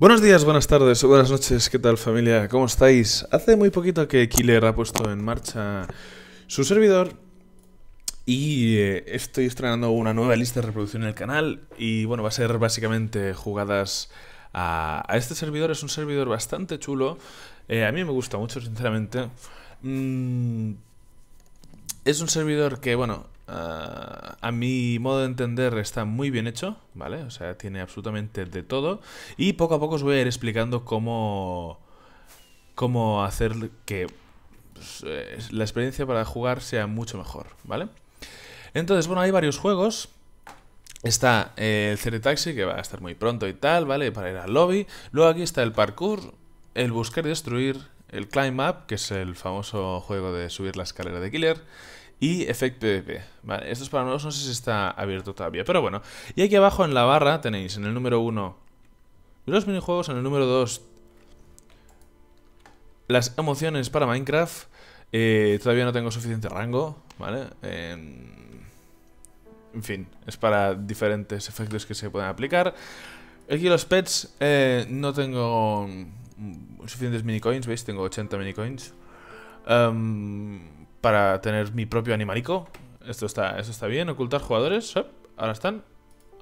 Buenos días, buenas tardes, buenas noches, ¿qué tal familia? ¿Cómo estáis? Hace muy poquito que Killer ha puesto en marcha su servidor y eh, estoy estrenando una nueva lista de reproducción en el canal y bueno, va a ser básicamente jugadas a, este servidor, es un servidor bastante chulo, eh, a mí me gusta mucho sinceramente. Mm, es un servidor que bueno, Ah, a mi modo de entender está muy bien hecho, ¿vale? O sea, tiene absolutamente de todo. Y poco a poco os voy a ir explicando cómo, cómo hacer que pues, eh, la experiencia para jugar sea mucho mejor, ¿vale? Entonces, bueno, hay varios juegos. Está eh, el el Taxi que va a estar muy pronto y tal, ¿vale? Para ir al lobby. Luego aquí está el parkour, el buscar y destruir, el climb up, que es el famoso juego de subir la escalera de killer y efecto PvP. Vale, esto es para nuevos, no sé si está abierto todavía, pero bueno. Y aquí abajo en la barra tenéis en el número 1 los minijuegos, en el número 2 las emociones para Minecraft. Eh, todavía no tengo suficiente rango, ¿vale? Em, en fin, es para diferentes efectos que se pueden aplicar. Aquí los pets, eh, no tengo suficientes mini coins ¿veis? Tengo 80 minicoins. Um, para tener mi propio animalico. Esto está, esto está bien. Ocultar jugadores. Ahora están.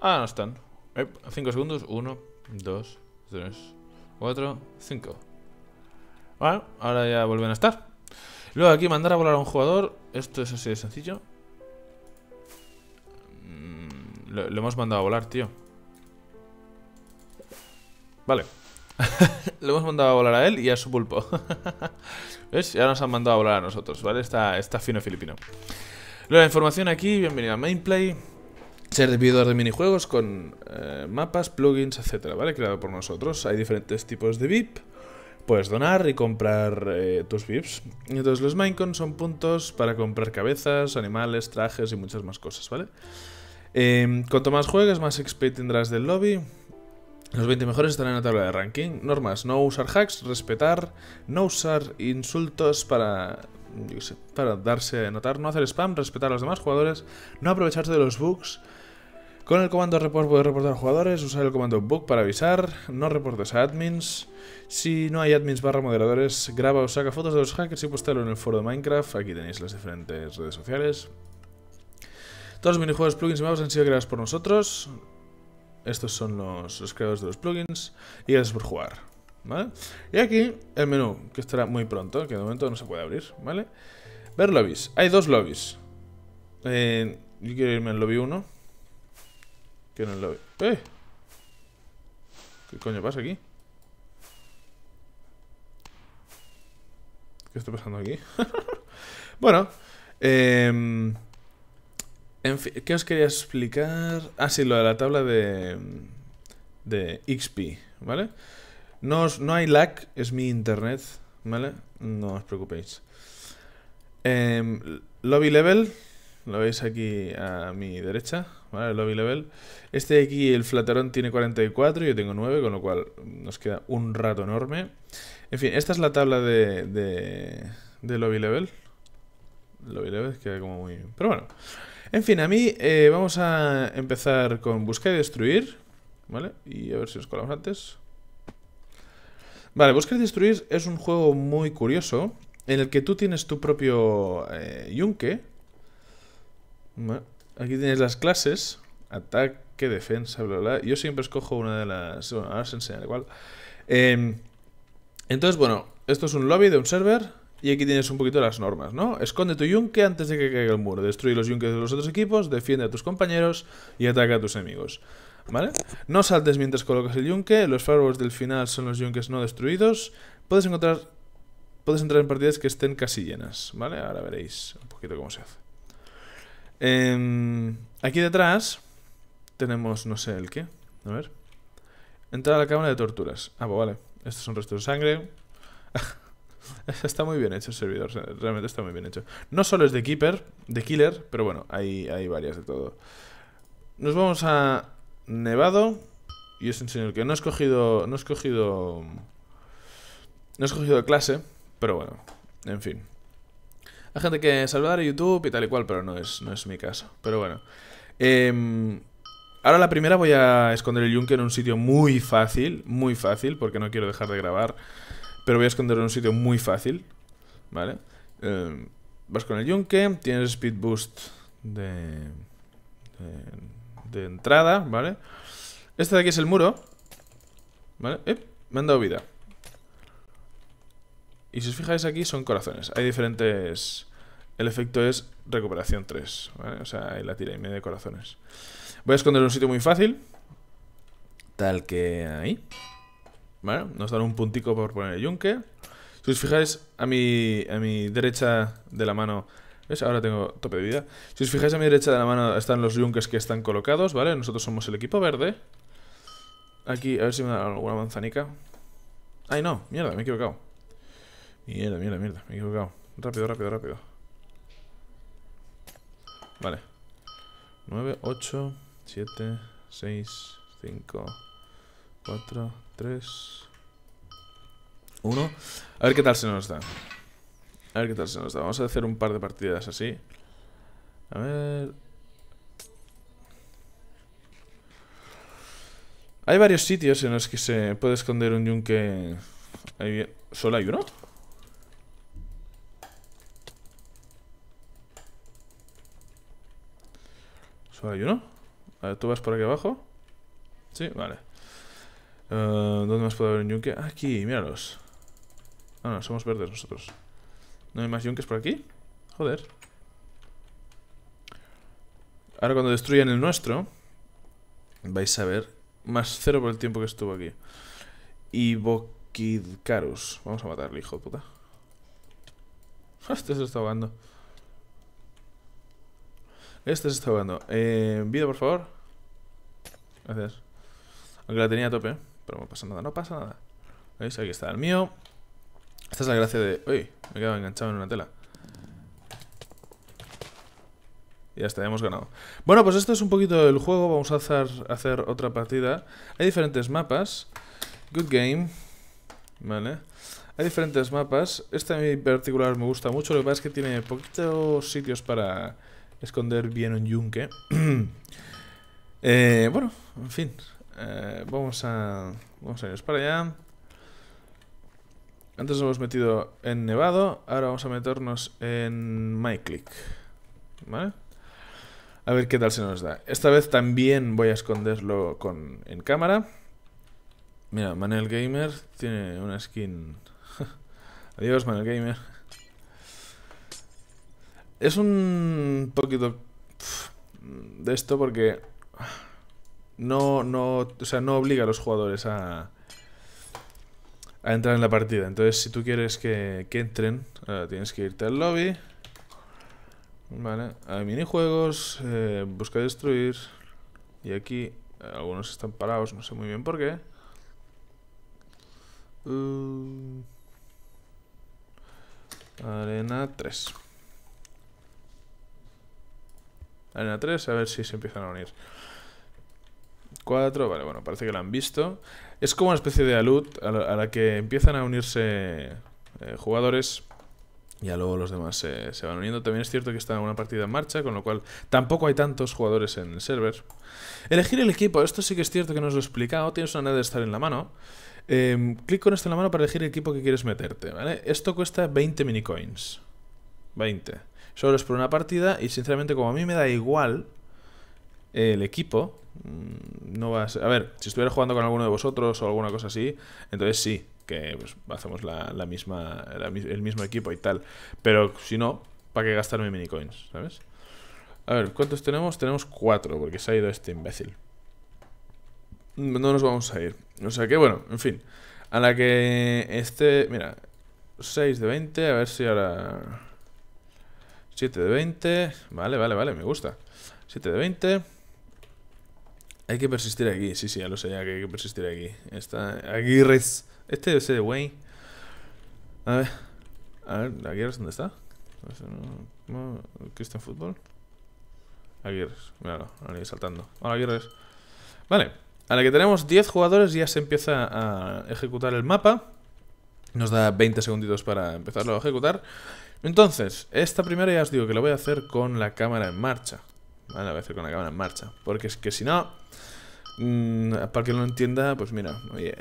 Ah, no están. 5 segundos. 1, 2, 3, 4, 5. Bueno, ahora ya vuelven a estar. Luego aquí mandar a volar a un jugador. Esto es así de sencillo. Mm, lo, lo hemos mandado a volar, tío. Vale. Lo hemos mandado a volar a él y a su pulpo. ¿Ves? Ya nos han mandado a volar a nosotros, ¿vale? Está, está fino filipino. La información aquí, bienvenido a Mainplay. Ser servidor de minijuegos con eh, mapas, plugins, etcétera, ¿vale? Creado por nosotros. Hay diferentes tipos de VIP. Puedes donar y comprar eh, tus VIPs. entonces los Minecons son puntos para comprar cabezas, animales, trajes y muchas más cosas, ¿vale? Em, cuanto más juegues, más XP tendrás del lobby. Los 20 mejores estarán en la tabla de ranking. Normas, no usar hacks, respetar, no usar insultos para, para darse a notar, no hacer spam, respetar a los demás jugadores, no aprovecharse de los bugs. Con el comando report puedes reportar jugadores, usar el comando book para avisar, no reportes a admins. Si no hay admins barra moderadores, graba o saca fotos de los hackers y postelo en el foro de Minecraft. Aquí tenéis las diferentes redes sociales. Todos los minijuegos, plugins y mapas han sido creados por nosotros. Estos son los, creadores de los plugins. Y gracias por jugar. ¿Vale? Y aquí el menú, que estará muy pronto, que de momento no se puede abrir, ¿vale? Ver lobbies. Hay dos lobbies. Eh, yo quiero irme al lobby 1. Quiero el lobby. ¡Eh! ¿Qué coño pasa aquí? ¿Qué está pasando aquí? bueno, eh, ¿qué os quería explicar? Ah, sí, lo de la tabla de, de XP, ¿vale? No, no hay lag, es mi internet, ¿vale? No os preocupéis. Em, lobby level, lo veis aquí a mi derecha, ¿vale? lobby level. Este de aquí, el flaterón, tiene 44, yo tengo 9, con lo cual nos queda un rato enorme. En fin, esta es la tabla de, de, de lobby level. Lobby level queda como muy... Pero bueno... En fin, a mí eh, vamos a empezar con buscar y destruir. ¿Vale? Y a ver si nos colamos antes. Vale, Buscar y Destruir es un juego muy curioso en el que tú tienes tu propio eh, yunque. aquí tienes las clases. Ataque, defensa, bla, bla. Yo siempre escojo una de las... Bueno, ahora os enseñaré igual. Em, entonces, bueno, esto es un lobby de un server. Y aquí tienes un poquito las normas, ¿no? Esconde tu yunque antes de que caiga el muro. Destruye los yunques de los otros equipos, defiende a tus compañeros y ataca a tus enemigos. ¿Vale? No saltes mientras colocas el yunque. Los fireworks del final son los yunques no destruidos. Puedes encontrar... Puedes entrar en partidas que estén casi llenas, ¿vale? Ahora veréis un poquito cómo se hace. Em, aquí detrás tenemos, no sé el qué. A ver. Entra a la cámara de torturas. Ah, pues vale. Estos son restos de sangre. Está muy bien hecho el servidor, realmente está muy bien hecho. No solo es de Keeper, de Killer, pero bueno, hay, hay varias de todo. Nos vamos a Nevado. Y es enseño que no he escogido. No he escogido. No he escogido clase, pero bueno, en fin. Hay gente que salvar a YouTube y tal y cual, pero no es, no es mi caso. Pero bueno. Em, ahora la primera voy a esconder el yunque en un sitio muy fácil, muy fácil, porque no quiero dejar de grabar pero voy a esconderlo en un sitio muy fácil, ¿vale? Em, vas con el yunque, tienes speed boost de, de, entrada, ¿vale? Este de aquí es el muro, ¿vale? me han dado vida. Y si os fijáis aquí son corazones, hay diferentes... El efecto es recuperación 3, ¿vale? O sea, hay la tira y media de corazones. Voy a esconder en un sitio muy fácil, tal que ahí. ¿vale? Nos dan un puntico por poner el yunque. Si os fijáis a mi, a mi derecha de la mano... ¿Ves? Ahora tengo tope de vida. Si os fijáis a mi derecha de la mano están los yunques que están colocados, ¿vale? Nosotros somos el equipo verde. Aquí, a ver si me da alguna manzanica. ¡Ay, no! Mierda, me he equivocado. Mierda, mierda, mierda. Me he equivocado. Rápido, rápido, rápido. Vale. 9, 8, 7, 6, 5... 4, 3, 1. A ver qué tal se nos da. A ver qué tal se nos da. Vamos a hacer un par de partidas así. A ver... Hay varios sitios en los que se puede esconder un yunque... ¿Solo hay uno? ¿Solo hay uno? A ver, ¿tú vas por aquí abajo? Sí, vale eh, ¿Dónde más puede haber un yunque? Aquí, míralos. Ah, no, somos verdes nosotros. ¿No hay más yunques por aquí? Joder. Ahora cuando destruyan el nuestro, vais a ver más cero por el tiempo que estuvo aquí. Y Bokidkarus. Vamos a matarle, hijo de puta. Este se está ahogando. Este se está ahogando. Eh, vida, por favor. Gracias. Aunque la tenía a tope. ¿eh? Pero no pasa nada, no pasa nada. ¿Veis? Aquí está el mío. Esta es la gracia de... Uy, me he quedado enganchado en una tela. ya está, ya hemos ganado. Bueno, pues esto es un poquito del juego. Vamos a hacer, hacer otra partida. Hay diferentes mapas. Good game. Vale. Hay diferentes mapas. Este en particular me gusta mucho. Lo que pasa es que tiene poquitos sitios para esconder bien un yunque. Eh, bueno, en fin. Eh, vamos a... Vamos a irnos para allá. Antes nos hemos metido en Nevado, ahora vamos a meternos en MyClick. ¿Vale? A ver qué tal se nos da. Esta vez también voy a esconderlo en cámara. Mira, Manuel Gamer tiene una skin... Adiós, Manel Gamer. Es un poquito de esto porque no, no, o sea, no obliga a los jugadores a, a entrar en la partida. Entonces, si tú quieres que, entren, tienes que irte al lobby. Vale, a minijuegos, eh, busca destruir. Y aquí algunos están parados, no sé muy bien por qué. Mm. arena 3. Arena 3, a ver si se empiezan a unir vale, bueno, parece que lo han visto. Es como una especie de alud a la, que empiezan a unirse eh, jugadores y luego los demás se, van uniendo. También es cierto que está una partida en marcha, con lo cual tampoco hay tantos jugadores en el server. Elegir el equipo, esto sí que es cierto que nos lo he explicado. Tienes una de estar en la mano. Em, clic con esto en la mano para elegir el equipo que quieres meterte, ¿vale? Esto cuesta 20 coins 20. Solo es por una partida y sinceramente como a mí me da igual el equipo, Mm, no va a ser... A ver, si estuviera jugando con alguno de vosotros o alguna cosa así, entonces sí, que pues, hacemos la, misma, el mismo equipo y tal. Pero si no, ¿para qué gastarme coins ¿Sabes? A ver, ¿cuántos tenemos? Tenemos cuatro, porque se ha ido este imbécil. No nos vamos a ir. O sea que, bueno, en fin. A la que este... Mira, 6 de 20, a ver si ahora... 7 de 20. Vale, vale, vale, me gusta. 7 de 20. Hay que persistir aquí, sí, sí, ya lo sé, ya que hay que persistir aquí. Está Aguirres. Este es de Wayne. A ver. A ver, Aguirres, ¿dónde está? ¿Qué está fútbol? Aguirres, míralo, ahora saltando. Hola, Aguirres. Vale, a la que tenemos 10 jugadores ya se empieza a ejecutar el mapa. Nos da 20 segunditos para empezarlo a ejecutar. Entonces, esta primera ya os digo que la voy a hacer con la cámara en marcha. Vale, la voy a hacer con la cámara en marcha. Porque es que si no... Mm, para que lo entienda, pues mira, oye...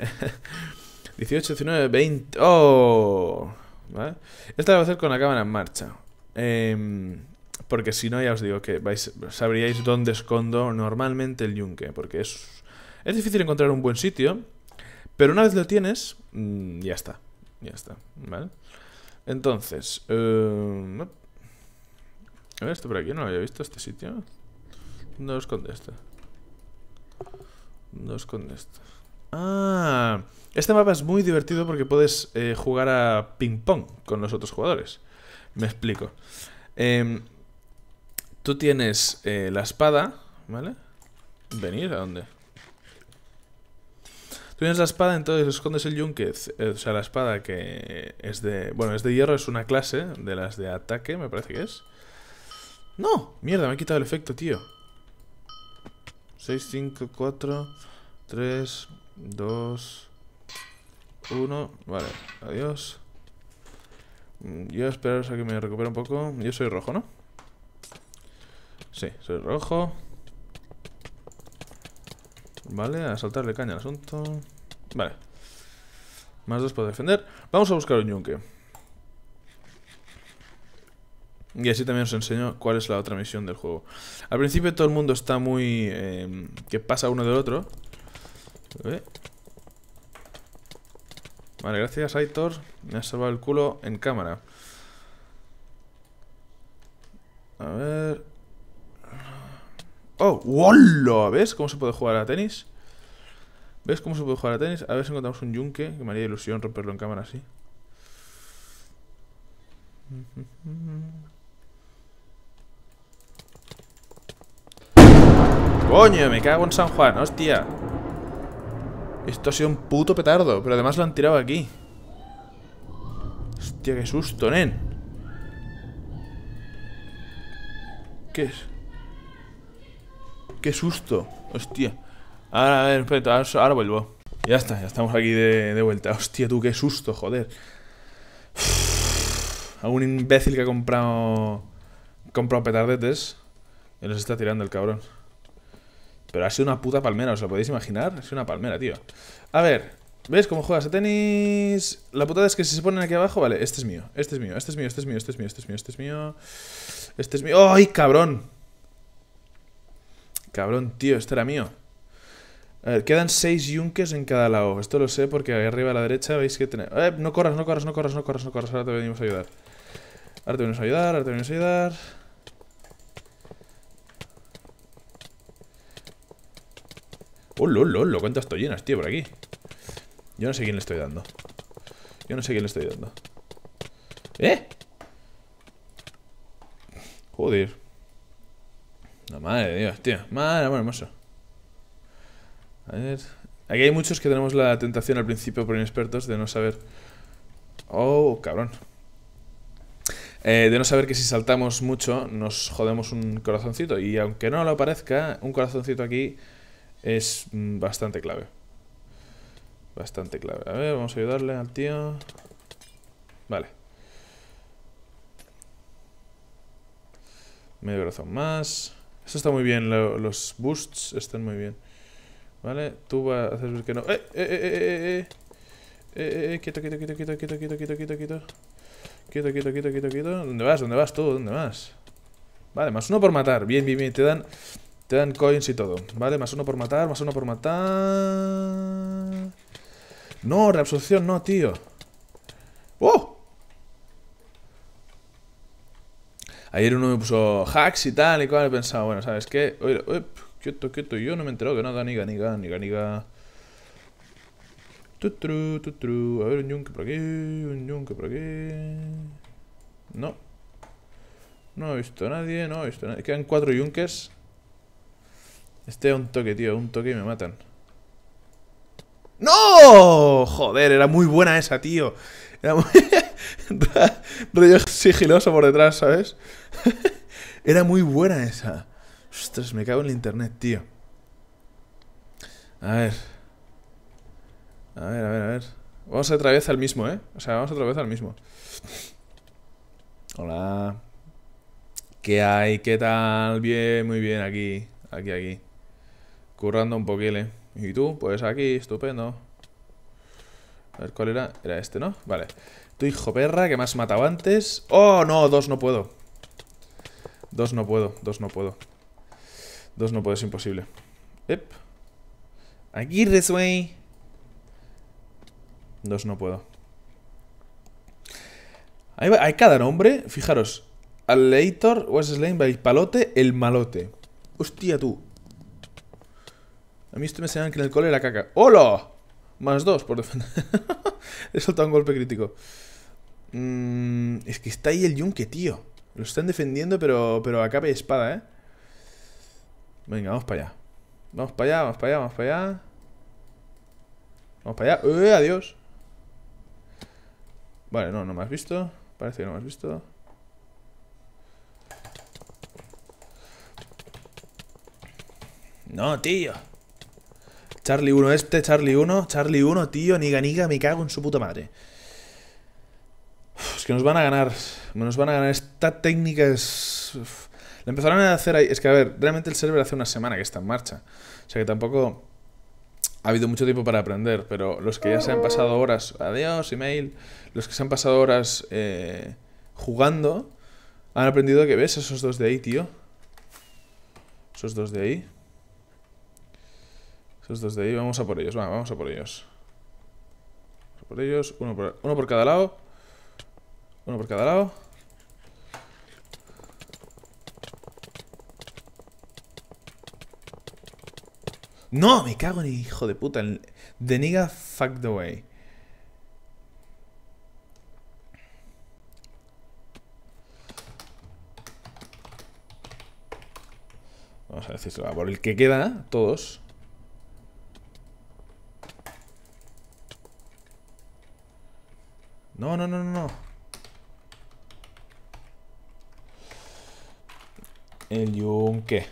18, 19, 20... ¡Oh! ¿Vale? Esta la voy a hacer con la cámara en marcha. Em, porque si no, ya os digo que vais, sabríais dónde escondo normalmente el yunque. Porque es, es difícil encontrar un buen sitio. Pero una vez lo tienes, mm, ya está. Ya está, ¿vale? Entonces... Eh, a ver, esto por aquí, no lo había visto, este sitio. No os contesta. No os esto Ah, este mapa es muy divertido porque puedes eh, jugar a ping-pong con los otros jugadores. Me explico. Em, tú tienes eh, la espada, ¿vale? ¿Venir? ¿A dónde? Tú tienes la espada, entonces escondes el yunque. Eh, o sea, la espada que es de... Bueno, es de hierro, es una clase de las de ataque, me parece que es. ¡No! Mierda, me ha quitado el efecto, tío. 6, 5, 4, 3, 2, 1. Vale, adiós. Mm, yo espero a que me recupere un poco. Yo soy rojo, ¿no? Sí, soy rojo. Vale, a saltarle caña al asunto. Vale. Más dos para defender. Vamos a buscar un yunque. Y así también os enseño cuál es la otra misión del juego. Al principio todo el mundo está muy... Em, que pasa uno del otro. Vale, gracias Aitor. Me has salvado el culo en cámara. A ver... ¡Oh! ¡Wolo! ¿Ves cómo se puede jugar a tenis? ¿Ves cómo se puede jugar a tenis? A ver si encontramos un yunque. Que me haría ilusión romperlo en cámara así. Coño, me cago en San Juan, hostia. Esto ha sido un puto petardo, pero además lo han tirado aquí. Hostia, qué susto, nen. ¿Qué es? Qué susto, hostia. Ahora, a ver, ahora vuelvo. Ya está, ya estamos aquí de, vuelta. Hostia, tú, qué susto, joder. un imbécil que ha comprado. Comprado petardetes. Y nos está tirando el cabrón. Pero ha sido una puta palmera, ¿os lo podéis imaginar? Ha sido una palmera, tío. A ver, ¿Ves cómo juegas a tenis? La putada es que si se ponen aquí abajo, vale, este es mío, este es mío, este es mío, este es mío, este es mío, este es mío, este es mío. Este es mío. ¡Ay, cabrón! Cabrón, tío, este era mío. A ver, quedan seis yunques en cada lado. Esto lo sé porque ahí arriba a la derecha veis que tenemos... Eh, no corras, no corras, no corras, no corras, no corras. Ahora te venimos a ayudar. Ahora te venimos a ayudar, ahora te venimos a ayudar. ¡Oh, lo, lo, lo! ¿Cuántas tollinas, tío, por aquí? Yo no sé quién le estoy dando. Yo no sé quién le estoy dando. ¡Eh! Joder. La madre Dios, tío. Madre, amor hermoso. A ver. Aquí hay muchos que tenemos la tentación al principio por inexpertos de no saber. Oh, cabrón. Eh, de no saber que si saltamos mucho nos jodemos un corazoncito. Y aunque no lo parezca, un corazoncito aquí es bastante clave. Bastante clave. A ver, vamos a ayudarle al tío. Vale. Medio corazón más. Eso está muy bien, los boosts están muy bien. Vale, tú vas a hacer ver que no. ¡Eh, eh, eh, eh, eh! Eh, eh, quieto, quieto, quieto, quieto, quieto, quieto, quieto, quieto, quieto. Quieto, quieto, quieto, quieto, quieto. ¿Dónde vas? ¿Dónde vas tú? ¿Dónde vas? Vale, más uno por matar. Bien, bien, bien. Te dan te dan coins y todo, ¿vale? Más uno por matar, más uno por matar... No, reabsorción no, tío. ¡Oh! Ayer uno me puso hacks y tal y cual. He pensado, bueno, ¿sabes qué? Uy, quieto, quieto. Yo no me he enterado que nada, niga, niga, niga, niga. Tutru, tutru. A ver, un yunque por aquí, un yunque por aquí. No. No he visto a nadie, no he visto a nadie. Quedan cuatro yunques. Este es un toque, tío. Un toque y me matan. ¡No! Joder, era muy buena esa, tío. Era muy... Rayo sigiloso por detrás, ¿sabes? era muy buena esa. Ostras, me cago en el internet, tío. A ver. A ver, a ver, a ver. Vamos otra vez al mismo, ¿eh? O sea, vamos otra vez al mismo. Hola. ¿Qué hay? ¿Qué tal? Bien, muy bien, aquí. Aquí, aquí currando un poquile. Y tú, pues aquí, estupendo. A ver, ¿cuál era? Era este, ¿no? Vale. Tu hijo perra, que me has matado antes. ¡Oh, no! Dos no puedo. Dos no puedo, dos no puedo. Dos no puedo, es imposible. Ep. Aquí, way. Dos no puedo. Hay, cada nombre, fijaros. Alator, was slain by Palote, el malote. Hostia, tú. A mí esto me enseñan que en el cole la caca. ¡Hola! Más dos por defender. He soltado un golpe crítico. Mm, es que está ahí el yunque, tío. Lo están defendiendo, pero, pero a capa espada, ¿eh? Venga, vamos para allá. Vamos para allá, vamos para allá, vamos para allá. Vamos para allá. ¡Eh, adiós! Vale, no, no me has visto. Parece que no me has visto. No, tío. Charlie 1 este, Charlie 1, Charlie 1, tío, niga, niga, me cago en su puta madre. es que nos van a ganar, nos van a ganar. Esta técnica es... La empezaron a hacer ahí... Es que, a ver, realmente el server hace una semana que está en marcha. O sea que tampoco ha habido mucho tiempo para aprender, pero los que ya se han pasado horas... Adiós, email. Los que se han pasado horas eh, jugando han aprendido que ves esos dos de ahí, tío. Esos dos de ahí. Entonces dos de ahí, vamos a por ellos, vamos a por ellos. por ellos, uno por, uno por cada lado. Uno por cada lado. ¡No! Me cago en el hijo de puta. The nigga fuck the way. Vamos a decirlo. Por el que queda, todos. No, no, no, no, no. El yunque.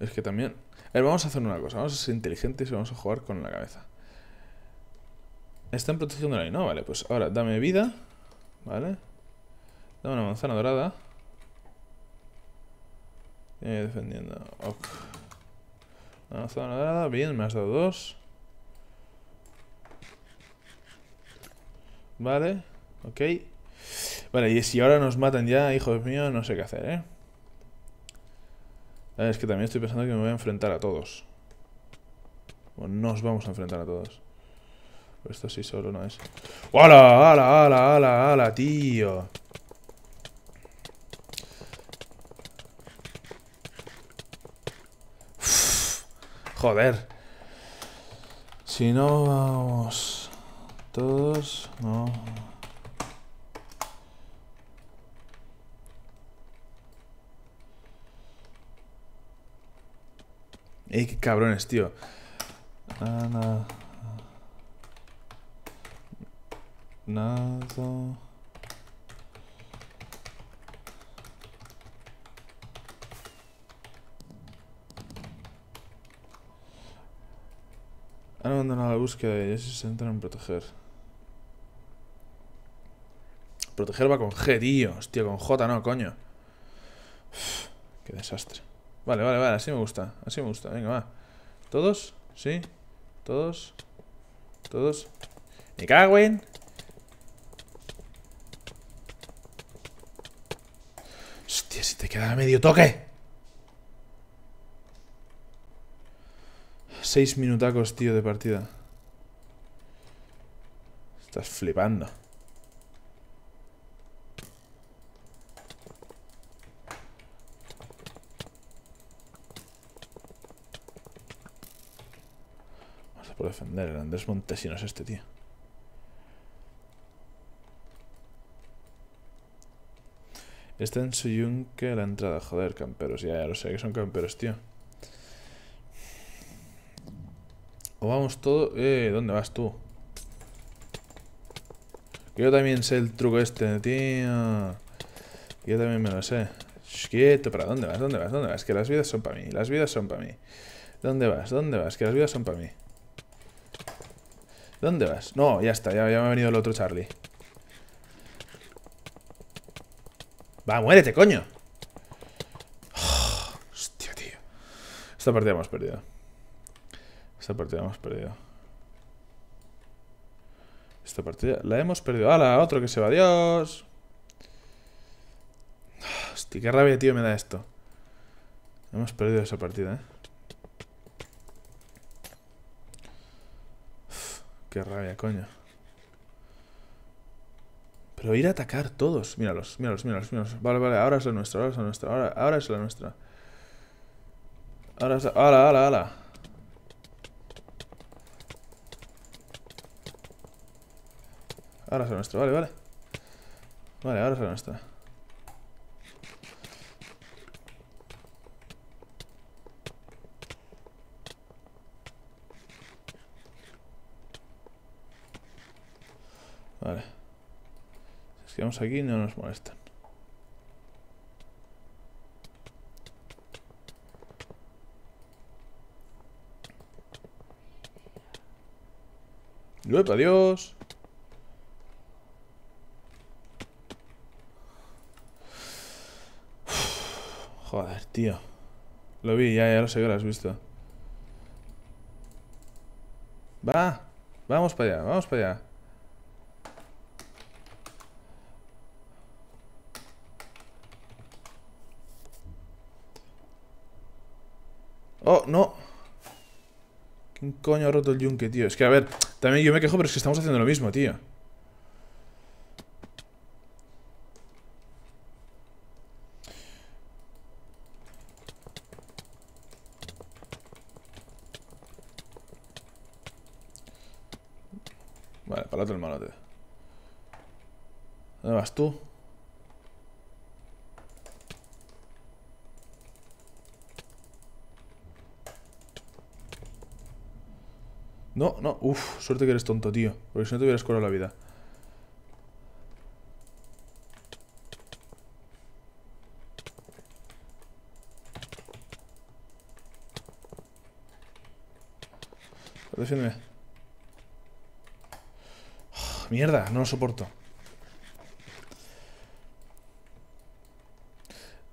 Es que también... vamos a hacer una cosa. Vamos a ser inteligentes y vamos a jugar con la cabeza. Están protegiendo la no, vale. Pues ahora dame vida. Vale. Dame una manzana dorada. Eh, defendiendo. Ok. Manzana dorada, bien, me has dado dos. Vale, ok. Vale, y si ahora nos matan ya, hijos míos, no sé qué hacer, ¿eh? Es que también estoy pensando que me voy a enfrentar a todos. O nos vamos a enfrentar a todos. esto sí solo no es. ¡Hala, hala, hala, hala, hala, tío! joder. Si no vamos... Todos, no. Ey, qué cabrones, tío. Nada. Nada. Han abandonado la búsqueda y ellos se centran en proteger. Proteger va con G, tío. Hostia, con J no, coño. qué desastre. Vale, vale, vale. Así me gusta. Así me gusta. Venga, va. ¿Todos? ¿Sí? ¿Todos? ¿Todos? ¡Me cago en! Hostia, si te queda medio toque. Seis minutacos, tío, de partida. Estás flipando. Andrés Montesinos este, tío. Está en su yunque la entrada. Joder, camperos. Ya, ya lo sé que son camperos, tío. O vamos todo... Eh, ¿dónde vas tú? Que yo también sé el truco este, tío. Yo también me lo sé. quieto, ¿para dónde vas? ¿Dónde vas? ¿Dónde vas? Que las vidas son para mí. Las vidas son para mí. ¿Dónde vas? ¿Dónde vas? Que las vidas son para mí. ¿Dónde vas? No, ya está, ya, me ha venido el otro Charlie. Va, muérete, coño. hostia, tío. Esta partida hemos perdido. Esta partida hemos perdido. Esta partida la hemos perdido. ¡Hala! Otro que se va. dios. Hostia, qué rabia, tío, me da esto. Hemos perdido esa partida, ¿eh? Qué rabia, coño. Pero ir a atacar todos. Míralos, míralos, míralos, míralos. Vale, vale, ahora es la nuestra, ahora es la nuestra, ahora, ahora es la nuestra. Ahora es la... ¡Hala, ala, Ahora es la nuestra, vale, vale. Vale, ahora es la nuestra. Vale. Si quedamos aquí no nos molestan. Luego, adiós. Joder, tío. Lo vi, ya, ya lo sé que lo has visto. Va, vamos para allá, vamos para allá. Un coño ha roto el yunque, tío? Es que, a ver, también yo me quejo, pero es que estamos haciendo lo mismo, tío. Vale, para el malote. ¿Dónde vas tú? No, no, uff, suerte que eres tonto, tío Porque si no te hubieras curado la vida Defiéndeme ah, Mierda, no lo soporto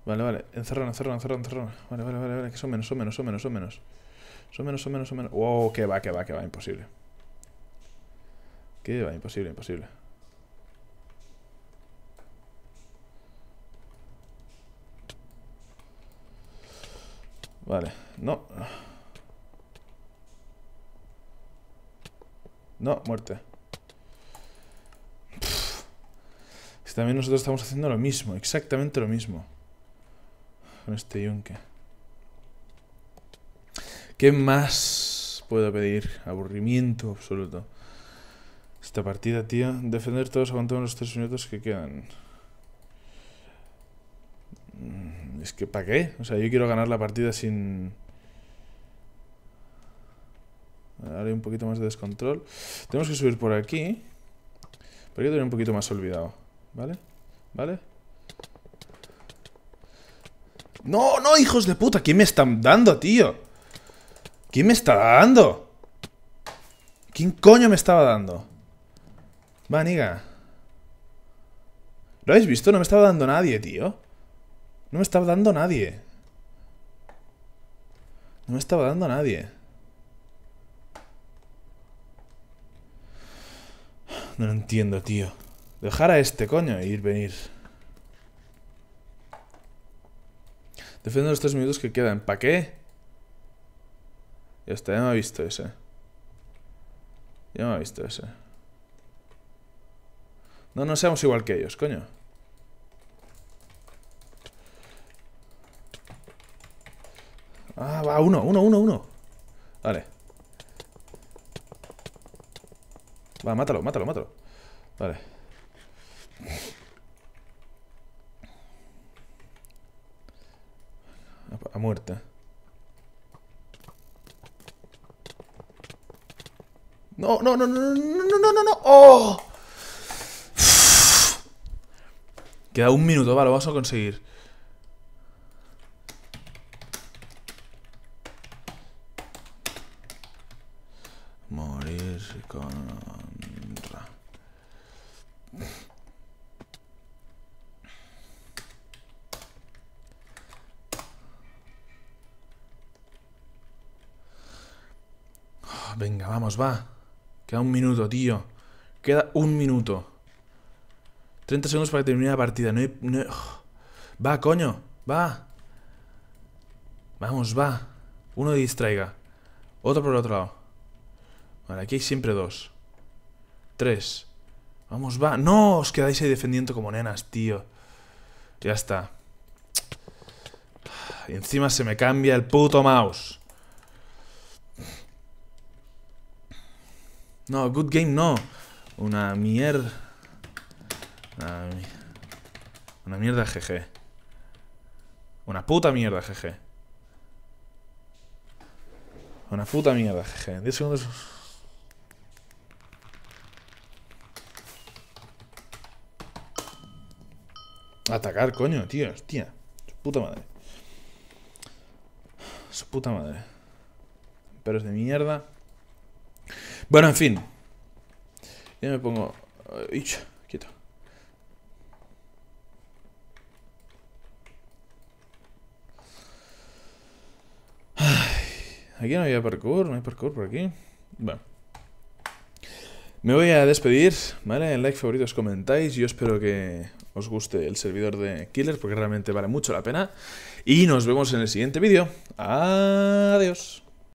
Vale, vale, encerran, encerran, encerran, encerran Vale, vale, vale, vale, que son menos, son menos, son menos, son menos son menos, son menos, son menos. Wow, qué va, qué va, qué va, imposible. Que va, imposible, imposible. Vale, no. No, muerte. También nosotros estamos haciendo lo mismo, exactamente lo mismo. Con este yunque. ¿Qué más puedo pedir? Aburrimiento absoluto. Esta partida, tío. Defender todos, aguantando los tres minutos que quedan. Mm, es que, ¿para qué? O sea, yo quiero ganar la partida sin... Ahora hay un poquito más de descontrol. Tenemos que subir por aquí. Pero yo un poquito más olvidado. ¿Vale? ¿Vale? ¡No, no, hijos de puta! ¿Qué me están dando, tío? ¿Quién me estaba dando? ¿Quién coño me estaba dando? Va, niga. ¿Lo habéis visto? No me estaba dando nadie, tío. No me estaba dando nadie. No me estaba dando nadie. No lo entiendo, tío. Dejar a este, coño, e ir, venir. Defiendo los tres minutos que quedan. ¿Para qué? Ya está, ya me ha visto ese. Ya me ha visto ese. No, no seamos igual que ellos, coño. Ah, va, uno, uno, uno, uno. Vale. Va, mátalo, mátalo, mátalo. Vale. A, muerte. no, no, no, no, no, no, no, no. ¡Oh! Queda un minuto, Va, lo vamos a conseguir. Morir con... Venga, vamos, va. Queda un minuto, tío. Queda un minuto. 30 segundos para terminar la partida. No, Va, coño. Va. Vamos, va. Uno distraiga. Otro por el otro lado. Vale, aquí hay siempre dos. Tres. Vamos, va. No, os quedáis ahí defendiendo como nenas, tío. Ya está. Y encima se me cambia el puto mouse. No, Good Game no. Una mierda. Una mierda GG. Una puta mierda GG. Una puta mierda GG. 10 segundos. Atacar, coño, tío. Hostia. Su puta madre. Su puta madre. Pero es de mierda. Bueno, en fin. Ya me pongo... Eh, quieto. aquí no había parkour, no hay parkour por aquí. Bueno. Me voy a despedir, ¿vale? En like, favoritos, comentáis. Yo espero que os guste el servidor de Killer porque realmente vale mucho la pena. Y nos vemos en el siguiente vídeo. Adiós.